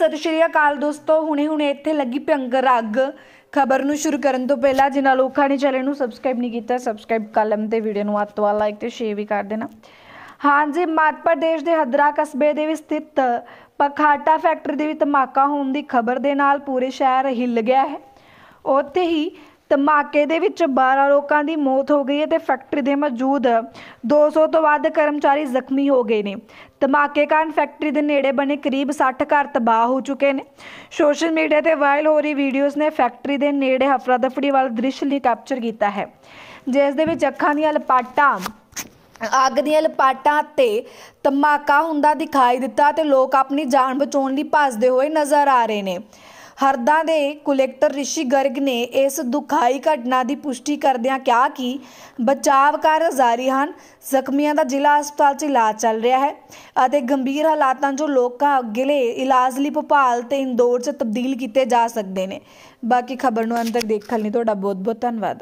ਸਤਿ ਸ਼੍ਰੀ ਅਕਾਲ ਦੋਸਤੋ ਹੁਣੇ-ਹੁਣੇ ਇੱਥੇ ਲੱਗੀ ਭਿਆੰਕਰ ਅੱਗ ਖਬਰ ਨੂੰ ਸ਼ੁਰੂ ਕਰਨ ਤੋਂ ਪਹਿਲਾਂ ਜਿਨ੍ਹਾਂ ਲੋਕਾਂ ਨੇ ਚੈਨਲ ਨੂੰ ਸਬਸਕ੍ਰਾਈਬ ਨਹੀਂ ਕੀਤਾ ਸਬਸਕ੍ਰਾਈਬ ਕਲਮ ਤੇ ਵੀਡੀਓ ਨੂੰ ਅੱਤ ਵਾਲਾ ਲਾਈਕ ਤੇ ਸ਼ੇਅਰ ਵੀ ਕਰ ਦੇਣਾ ਹਾਂਜੀ ਮੱਧ ਪ੍ਰਦੇਸ਼ ਦੇ ਹਦਰਾ ਕਸਬੇ ਦੇ ਵਿੱਚ ਸਥਿਤ ਪਖਾਟਾ ਫੈਕਟਰੀ ਦੇ ਵਿੱਚ ਧਮਾਕਾ ਹੋਣ ਦੀ ਖਬਰ ਦੇ ਨਾਲ ਪੂਰੇ ਸ਼ਹਿਰ ਹਿੱਲ ਗਿਆ ਹੈ ਉੱਥੇ ਹੀ ਧਮਾਕੇ ਦੇ ਵਿੱਚ 12 ਲੋਕਾਂ ਦੀ ਮੌਤ ਹੋ ਗਈ ਹੈ ਤੇ ਫੈਕਟਰੀ ਦੇ ਮੌਜੂਦ 200 ਤੋਂ ਵੱਧ ਕਰਮਚਾਰੀ ਜ਼ਖਮੀ ਹੋ ਗਏ ਨੇ ਧਮਾਕੇ ਕਾਰਨ ਫੈਕਟਰੀ ਦੇ ਨੇੜੇ ਬਣੇ ਕਰੀਬ 60 ਘਰ ਤਬਾਹ ਹੋ ਚੁੱਕੇ ਨੇ ਸੋਸ਼ਲ ਮੀਡੀਆ ਤੇ ਵਾਇਰਲ ਹੋ ਰਹੀ ਵੀਡੀਓਜ਼ ਨੇ ਫੈਕਟਰੀ ਦੇ ਨੇੜੇ ਹਫੜਾ-ਦਫੜੀ ਵਾਲਾ ਦ੍ਰਿਸ਼ ਲਈ ਕੈਪਚਰ ਕੀਤਾ ਹੈ ਜਿਸ ਦੇ ਵਿੱਚ ਅੱਖਾਂ ਦੀਆਂ ਲਪਾਟਾਂ ਅੱਗ ਦੀਆਂ ਲਪਾਟਾਂ ਤੇ ਧਮਾਕਾ ਹੁੰਦਾ ਦਿਖਾਈ ਦਿੱਤਾ ਤੇ ਲੋਕ ਆਪਣੀ ਜਾਨ ਬਚਾਉਣ ਲਈ ਭੱਜਦੇ ਹੋਏ ਨਜ਼ਰ ਆ ਰਹੇ ਨੇ ਹਰਦਾ ਦੇ ਕਲੈਕਟਰ ਰਿਸ਼ੀ ਗਰਗ ਨੇ ਇਸ ਦੁਖਾਈ ਘਟਨਾ ਦੀ ਪੁਸ਼ਟੀ ਕਰਦਿਆਂ ਕਿਹਾ ਕਿ ਬਚਾਵ ਕਾਰਜ ਜਾਰੀ ਹਨ ਜ਼ਖਮੀਆਂ ਦਾ ਜ਼ਿਲ੍ਹਾ ਹਸਪਤਾਲ 'ਚ ਇਲਾਜ ਚੱਲ ਰਿਹਾ ਹੈ ਅਤੇ ਗੰਭੀਰ ਹਾਲਾਤਾਂ 'ਚ ਲੋਕਾਂ ਅੱਗੇ ਲਈ ਇਲਾਜ ਲਈ ਭੋਪਾਲ ਤੇ ਇੰਦੌਰ 'ਚ ਤਬਦੀਲ ਕੀਤੇ ਜਾ ਸਕਦੇ ਨੇ ਬਾਕੀ ਖਬਰ ਨੂੰ ਅੰਤ ਤੱਕ ਦੇਖਣ ਲਈ ਤੁਹਾਡਾ ਬਹੁਤ ਬਹੁਤ ਧੰਨਵਾਦ